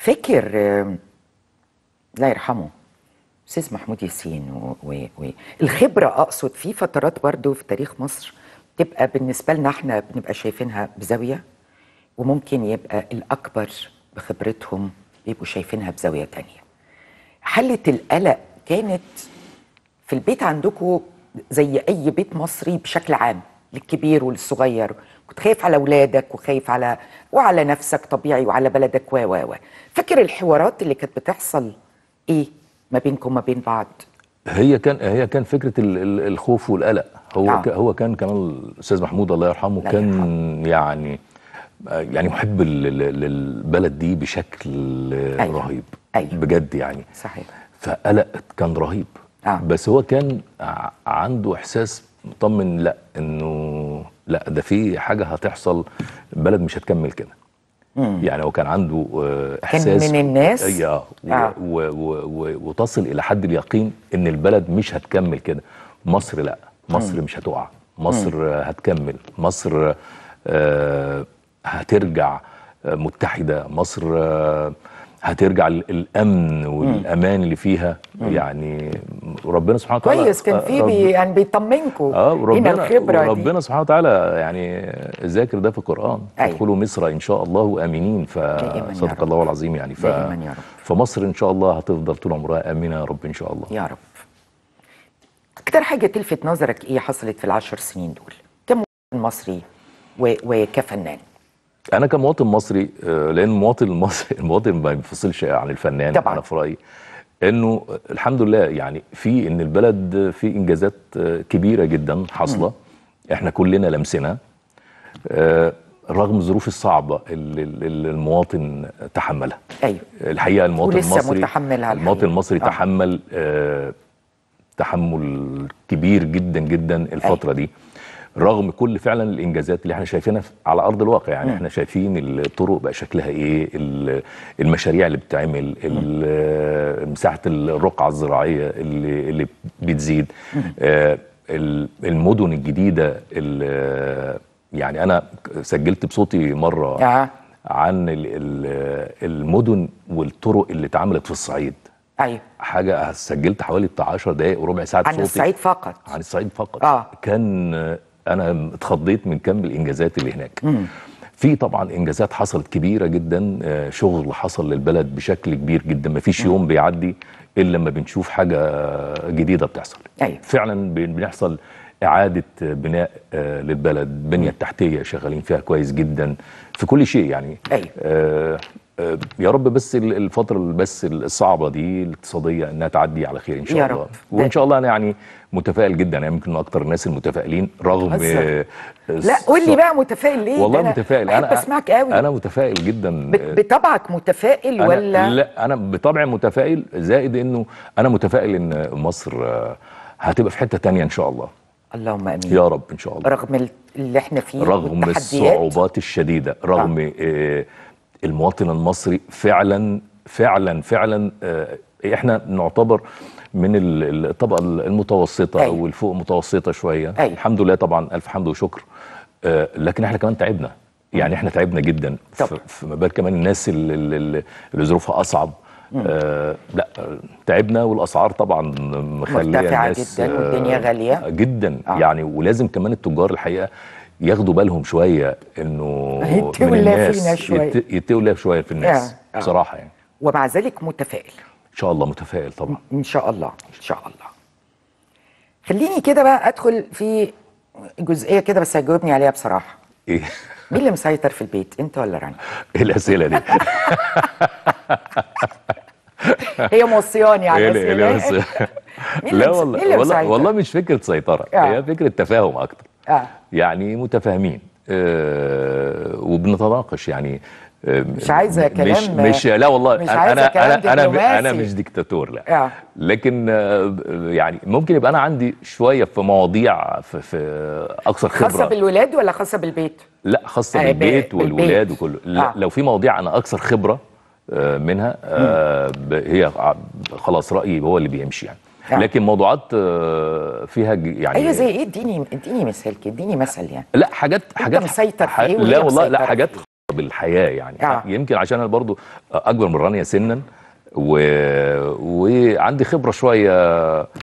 فاكر الله يرحمه استاذ محمود ياسين والخبره اقصد في فترات برضو في تاريخ مصر تبقى بالنسبه لنا احنا بنبقى شايفينها بزاويه وممكن يبقى الاكبر بخبرتهم بيبقوا شايفينها بزاويه تانية حالة القلق كانت في البيت عندكم زي اي بيت مصري بشكل عام للكبير وللصغير كنت خايف على اولادك وخايف على وعلى نفسك طبيعي وعلى بلدك و و و فاكر الحوارات اللي كانت بتحصل ايه ما بينكم ما بين بعض هي كان هي كان فكره الخوف والقلق هو نعم. هو كان كمان الاستاذ محمود الله يرحمه كان يرحمه. يعني يعني محب للبلد دي بشكل أيوة. رهيب أيوة. بجد يعني صحيح فقلق كان رهيب آه. بس هو كان عنده احساس مطمن لا انه لا ده في حاجه هتحصل البلد مش هتكمل كده مم. يعني هو كان عنده آه، احساس كان من الناس إيه، آه. و... و... و... وتصل الى حد اليقين ان البلد مش هتكمل كده مصر لا مصر مم. مش هتقع مصر مم. هتكمل مصر آه هترجع آه، متحده مصر آه هترجع الامن والامان اللي فيها يعني وربنا سبحانه وتعالى كويس كان آه، في بي يعني بيطمنكم اه وربنا الخبره ربنا سبحانه وتعالى يعني ذاكر ده في القران أيوة. ادخلوا مصر ان شاء الله امنين فصدق الله العظيم يعني ف... فمصر ان شاء الله هتفضل طول عمرها امنه يا رب ان شاء الله يا رب اكتر حاجه تلفت نظرك ايه حصلت في العشر سنين دول كمواطن مصري و... وكفنان انا كمواطن مصري آه، لان المواطن المصري المواطن ما بينفصلش عن الفنان طبعا. انا في رايي انه الحمد لله يعني في ان البلد في انجازات آه، كبيره جدا حاصله احنا كلنا لمسنا آه، رغم الظروف الصعبه اللي المواطن تحملها ايوه الحقيقه المواطن المصري متحملها المواطن المصري آه. تحمل آه، تحمل كبير جدا جدا الفتره أيوة. دي رغم كل فعلا الانجازات اللي احنا شايفينها على ارض الواقع يعني م. احنا شايفين الطرق بقى شكلها ايه المشاريع اللي بتتعمل مساحه الرقعه الزراعيه اللي اللي بتزيد آه المدن الجديده يعني انا سجلت بصوتي مره آه. عن المدن والطرق اللي اتعملت في الصعيد ايوه حاجه سجلت حوالي بتاع 10 دقائق وربع ساعه عن صوتي الصعيد فقط عن الصعيد فقط اه كان انا اتخضيت من كم الانجازات اللي هناك في طبعا انجازات حصلت كبيره جدا آه، شغل حصل للبلد بشكل كبير جدا ما فيش يوم بيعدي الا لما بنشوف حاجه جديده بتحصل أيوة. فعلا بنحصل اعاده بناء آه، للبلد البنيه التحتيه شغالين فيها كويس جدا في كل شيء يعني أيوة. آه، يا رب بس الفترة بس الصعبة دي الاقتصادية انها تعدي على خير ان شاء يا الله رب. وان شاء الله انا يعني متفائل جدا انا يعني يمكن من اكتر الناس المتفائلين رغم أصلاً. لا قول لي بقى متفائل ليه والله متفائل انا بسمعك قوي انا متفائل جدا بطبعك متفائل أنا ولا لا انا بطبعي متفائل زائد انه انا متفائل ان مصر هتبقى في حتة تانية ان شاء الله اللهم امين يا رب ان شاء الله رغم اللي احنا فيه رغم الصعوبات الشديدة رغم نعم. آه. المواطن المصري فعلا فعلا فعلا آه، احنا نعتبر من الطبقه المتوسطه أيوة. او الفوق متوسطه شويه أيوة. الحمد لله طبعا الف حمد وشكر آه، لكن احنا كمان تعبنا يعني احنا تعبنا جدا فما بال كمان الناس اللي ظروفها اصعب آه لا تعبنا والاسعار طبعا مخليه مرتفعه جدا آه، والدنيا غاليه جدا آه. يعني ولازم كمان التجار الحقيقه ياخدوا بالهم شويه انه يتقوا الله شويه يتقوا لها شويه في الناس آه،, آه. بصراحه يعني ومع ذلك متفائل ان شاء الله متفائل طبعا ان شاء الله ان شاء الله خليني كده بقى ادخل في جزئيه كده بس هتجاوبني عليها بصراحه ايه مين اللي مسيطر في البيت انت ولا رنا ايه الاسئله دي هي موصيان يعني إيه إيه لا والله والله مش فكره سيطره هي آه. فكره تفاهم اكتر آه. يعني متفاهمين آه وبنتناقش يعني آه، مش عايزه كلام مش, مش لا والله مش انا انا انا انا مش ديكتاتور لا آه. لكن آه، يعني ممكن يبقى انا عندي شويه في مواضيع في, في اكثر خبره خاصه بالولاد ولا خاصه بالبيت لا خاصه آه بالبيت والولاد وكله آه. لو في مواضيع انا اكثر خبره منها هي خلاص رايي هو اللي بيمشي يعني فعلا. نعم. لكن موضوعات آه، فيها يعني ايوه زي ايه اديني اديني مثال كده اديني مثل يعني لا حاجات حاجات مسيطر ح... إيه لا والله لا حاجات إيه؟ بالحياه يعني آه. يمكن عشان انا برضو آه، اكبر من رانيا سنا و... وعندي خبره شويه